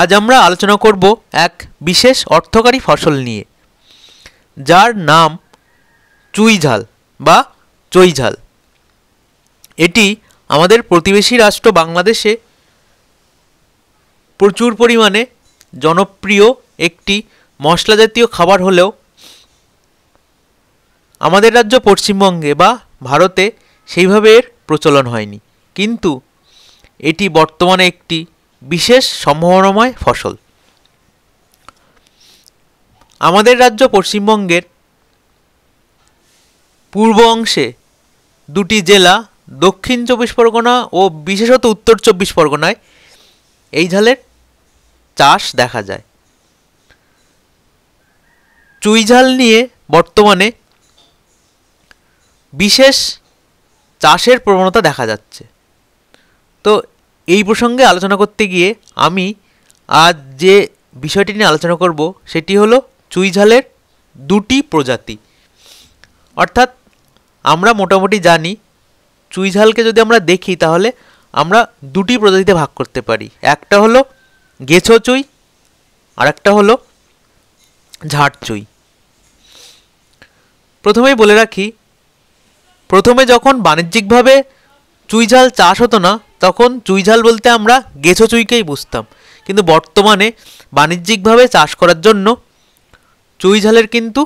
আজ আমরা আলোচনা করব এক বিশেষ অর্থকারী ফসল নিয়ে যার নাম চুইঝাল বা চৈঝাল এটি আমাদের প্রতিবেশী রাষ্ট্র বাংলাদেশে প্রচুর পরিমাণে জনপ্রিয় একটি মশলা জাতীয় খাবার হলেও আমাদের রাজ্য পশ্চিমবঙ্গে বা ভারতে সেইভাবে এর প্রচলন হয়নি কিন্তু এটি বর্তমানে একটি বিশেষ সম্ভাবনাময় ফসল আমাদের রাজ্য পশ্চিমবঙ্গের পূর্ব অংশে দুটি জেলা দক্ষিণ চব্বিশ পরগনা ও বিশেষত উত্তর চব্বিশ পরগনায় এই ঝালের চাষ দেখা যায় চুইঝাল নিয়ে বর্তমানে বিশেষ চাষের প্রবণতা দেখা যাচ্ছে তো এই প্রসঙ্গে আলোচনা করতে গিয়ে আমি আজ যে বিষয়টি নিয়ে আলোচনা করব সেটি হলো চুইঝালের দুটি প্রজাতি অর্থাৎ আমরা মোটামুটি জানি চুইঝালকে যদি আমরা দেখি তাহলে আমরা দুটি প্রজাতিতে ভাগ করতে পারি একটা হলো গেছো চুই আর একটা হলো ঝাট চুই প্রথমেই বলে রাখি প্রথমে যখন বাণিজ্যিকভাবে চুইঝাল চাষ হতো না তখন চুইঝাল বলতে আমরা গেছো চুইকেই বুঝতাম কিন্তু বর্তমানে বাণিজ্যিকভাবে চাষ করার জন্য চুইঝালের কিন্তু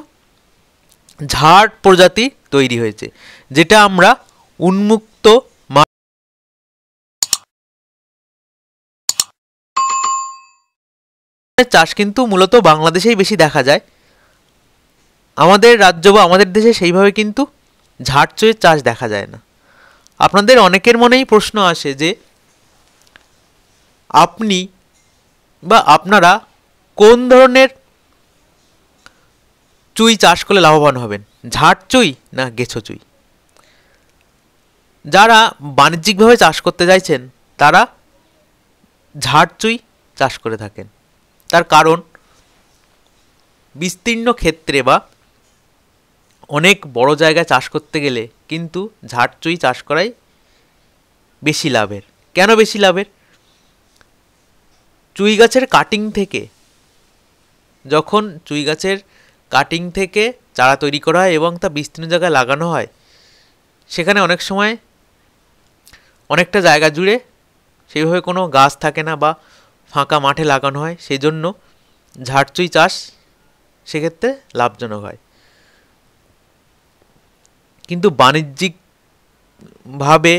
ঝাড় প্রজাতি তৈরি হয়েছে যেটা আমরা উন্মুক্ত চাষ কিন্তু মূলত বাংলাদেশেই বেশি দেখা যায় আমাদের রাজ্য বা আমাদের দেশে সেইভাবে কিন্তু ঝাড় চুয়ের চাষ দেখা যায় না আপনাদের অনেকের মনেই প্রশ্ন আসে যে আপনি বা আপনারা কোন ধরনের চুই চাষ করলে লাভবান হবেন ঝাড় চুই না গেছো চুই যারা বাণিজ্যিকভাবে চাষ করতে চাইছেন তারা ঝাট চুই চাষ করে থাকেন তার কারণ বিস্তীর্ণ ক্ষেত্রে বা অনেক বড় জায়গায় চাষ করতে গেলে কিন্তু ঝাড়চুই চাষ করাই বেশি লাভের কেন বেশি লাভের চুই গাছের কাটিং থেকে যখন চুই গাছের কাটিং থেকে চারা তৈরি করা হয় এবং তা বিস্তীর্ণ জায়গায় লাগানো হয় সেখানে অনেক সময় অনেকটা জায়গা জুড়ে সেইভাবে কোনো গাছ থাকে না বা ফাঁকা মাঠে লাগানো হয় সেই জন্য ঝাড়চুই চাষ সেক্ষেত্রে লাভজনক হয় কিন্তু বাণিজ্যিকভাবে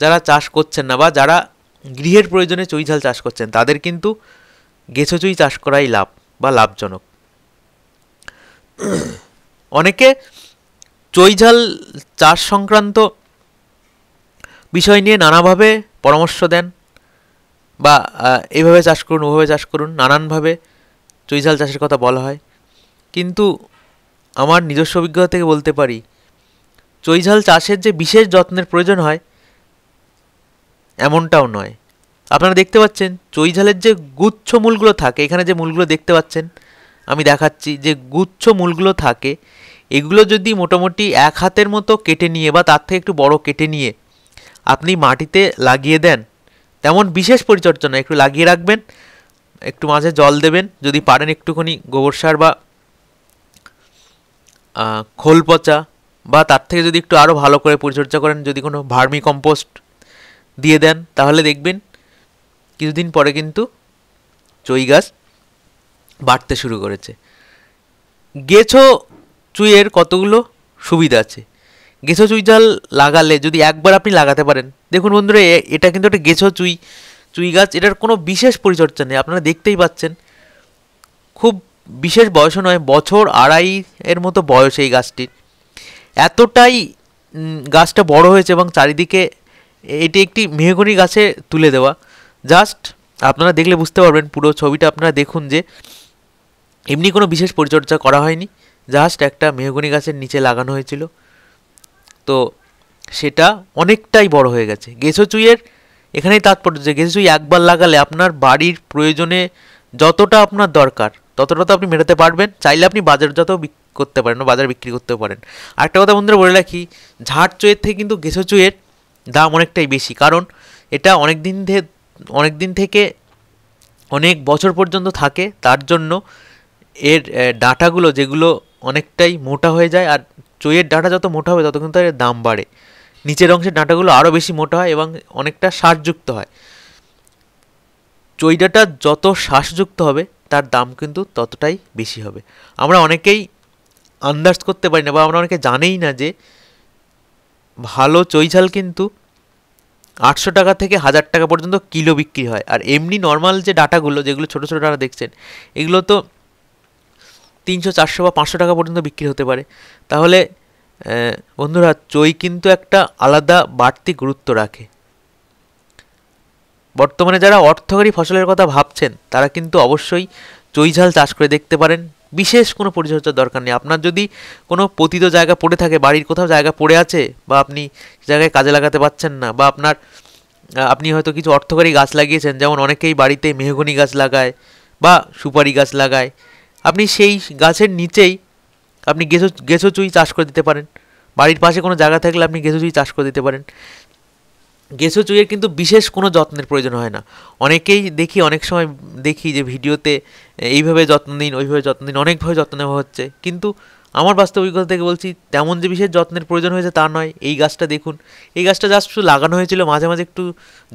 যারা চাষ করছেন না বা যারা গৃহের প্রয়োজনে চুইঝাল চাষ করছেন তাদের কিন্তু গেছো চুই চাষ করাই লাভ বা লাভজনক অনেকে চৈঝাল চাষ সংক্রান্ত বিষয় নিয়ে নানাভাবে পরামর্শ দেন বা এভাবে চাষ করুন ওভাবে চাষ করুন নানানভাবে চৈঝাল চাষের কথা বলা হয় কিন্তু আমার নিজস্ব অভিজ্ঞতা থেকে বলতে পারি চৈঝাল চাষের যে বিশেষ যত্নের প্রয়োজন হয় এমনটাও নয় আপনারা দেখতে পাচ্ছেন চৈঝালের যে গুচ্ছ মূলগুলো থাকে এখানে যে মূলগুলো দেখতে পাচ্ছেন আমি দেখাচ্ছি যে গুচ্ছ মূলগুলো থাকে এগুলো যদি মোটামুটি এক হাতের মতো কেটে নিয়ে বা তার থেকে একটু বড় কেটে নিয়ে আপনি মাটিতে লাগিয়ে দেন তেমন বিশেষ পরিচর্যা নয় একটু লাগিয়ে রাখবেন একটু মাঝে জল দেবেন যদি পারেন একটুখানি গোবর সার বা খোল পচা বা তার থেকে যদি একটু আরও ভালো করে পরিচর্যা করেন যদি কোনো ভার্মি কম্পোস্ট দিয়ে দেন তাহলে দেখবেন কিছুদিন পরে কিন্তু চই গাছ বাড়তে শুরু করেছে গেছো চুইয়ের কতগুলো সুবিধা আছে গেছো চুই জাল লাগালে যদি একবার আপনি লাগাতে পারেন দেখুন বন্ধুরা এটা কিন্তু একটা গেছো চুই চুই গাছ এটার কোনো বিশেষ পরিচর্যা নেই আপনারা দেখতেই পাচ্ছেন খুব বিশেষ বয়স নয় বছর আড়াই এর মতো বয়স এই গাছটির এতটাই গাছটা বড় হয়েছে এবং চারিদিকে এটি একটি মেহগনি গাছে তুলে দেওয়া জাস্ট আপনারা দেখলে বুঝতে পারবেন পুরো ছবিটা আপনারা দেখুন যে এমনি কোনো বিশেষ পরিচর্যা করা হয়নি জাস্ট একটা মেহগনি গাছের নিচে লাগানো হয়েছিল তো সেটা অনেকটাই বড় হয়ে গেছে গেছো চুইয়ের এখানেই তাৎপর্য যে গেছো চুই একবার লাগালে আপনার বাড়ির প্রয়োজনে যতটা আপনার দরকার ততটা তো আপনি মেটাতে পারবেন চাইলে আপনি বাজারজাত করতে পারেন বাজার বিক্রি করতে পারেন আরেকটা কথা বন্ধুরা বলে রাখি ঝাড় চুয়ের থেকে কিন্তু গেছো চুয়ের দাম অনেকটাই বেশি কারণ এটা অনেক দিন অনেক দিন থেকে অনেক বছর পর্যন্ত থাকে তার জন্য এর ডাটাগুলো যেগুলো অনেকটাই মোটা হয়ে যায় আর চুয়ের ডাটা যত মোটা হবে তত কিন্তু এর দাম বাড়ে নিচের অংশের ডাটাগুলো আরও বেশি মোটা হয় এবং অনেকটা শ্বাসযুক্ত হয় চই ডাটা যত শ্বাসযুক্ত হবে তার দাম কিন্তু ততটাই বেশি হবে আমরা অনেকেই আন্দাজ করতে পারি না বা আমরা অনেকে জানেই না যে ভালো চৈঝাল কিন্তু আটশো টাকা থেকে হাজার টাকা পর্যন্ত কিলো বিক্রি হয় আর এমনি নর্মাল যে ডাটাগুলো যেগুলো ছোটো ছোটো ডাটা দেখছেন এগুলো তো তিনশো চারশো বা পাঁচশো টাকা পর্যন্ত বিক্রি হতে পারে তাহলে বন্ধুরা চই কিন্তু একটা আলাদা বাড়তি গুরুত্ব রাখে বর্তমানে যারা অর্থকারী ফসলের কথা ভাবছেন তারা কিন্তু অবশ্যই চৈঝাল চাষ করে দেখতে পারেন বিশেষ কোনো পরিচর্যার দরকার নেই আপনার যদি কোনো পতিত জায়গা পড়ে থাকে বাড়ির কোথাও জায়গা পড়ে আছে বা আপনি জায়গায় কাজে লাগাতে পারছেন না বা আপনার আপনি হয়তো কিছু অর্থকারী গাছ লাগিয়েছেন যেমন অনেকেই বাড়িতে মেহগনি গাছ লাগায় বা সুপারি গাছ লাগায় আপনি সেই গাছের নিচেই আপনি গেছো গেছো চুই চাষ করে দিতে পারেন বাড়ির পাশে কোনো জায়গা থাকলে আপনি গেছো চুই চাষ করে দিতে পারেন গেসো চুইয়ের কিন্তু বিশেষ কোনো যত্নের প্রয়োজন হয় না অনেকেই দেখি অনেক সময় দেখি যে ভিডিওতে এইভাবে যত্ন নিন ওইভাবে যত্ন নিন অনেকভাবে যত্ন নেওয়া হচ্ছে কিন্তু আমার বাস্তব অভিজ্ঞতা থেকে বলছি তেমন যে বিশেষ যত্নের প্রয়োজন হয়েছে তা নয় এই গাছটা দেখুন এই গাছটা জাস্ট শুধু লাগানো হয়েছিল মাঝে মাঝে একটু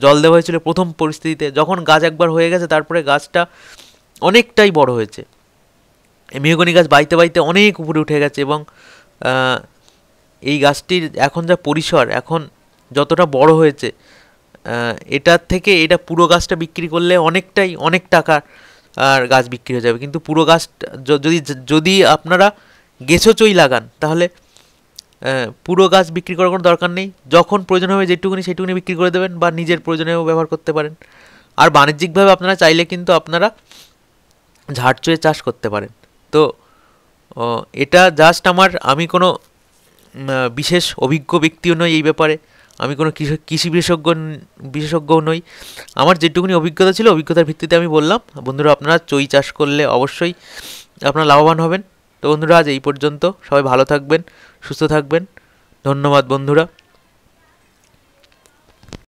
জল দেওয়া হয়েছিল প্রথম পরিস্থিতিতে যখন গাছ একবার হয়ে গেছে তারপরে গাছটা অনেকটাই বড় হয়েছে মেহগনি গাছ বাইতে বাইতে অনেক উপরে উঠে গেছে এবং এই গাছটির এখন যা পরিসর এখন যতটা বড় হয়েছে এটার থেকে এটা পুরো গাছটা বিক্রি করলে অনেকটাই অনেক টাকা আর গাছ বিক্রি হয়ে যাবে কিন্তু পুরো গাছ যদি যদি আপনারা চই লাগান তাহলে পুরো গাছ বিক্রি করার কোনো দরকার নেই যখন প্রয়োজন হবে যেটুকুনি সেটুকুনি বিক্রি করে দেবেন বা নিজের প্রয়োজনেও ব্যবহার করতে পারেন আর বাণিজ্যিকভাবে আপনারা চাইলে কিন্তু আপনারা ঝাড়চুয়ে চাষ করতে পারেন তো এটা জাস্ট আমার আমি কোনো বিশেষ অভিজ্ঞ ব্যক্তিও নই এই ব্যাপারে আমি কোনো কৃষি বিশেষজ্ঞ বিশেষজ্ঞও নই আমার যেটুকুনি অভিজ্ঞতা ছিল অভিজ্ঞতার ভিত্তিতে আমি বললাম বন্ধুরা আপনারা চই চাষ করলে অবশ্যই আপনারা লাভবান হবেন তো বন্ধুরা আজ এই পর্যন্ত সবাই ভালো থাকবেন সুস্থ থাকবেন ধন্যবাদ বন্ধুরা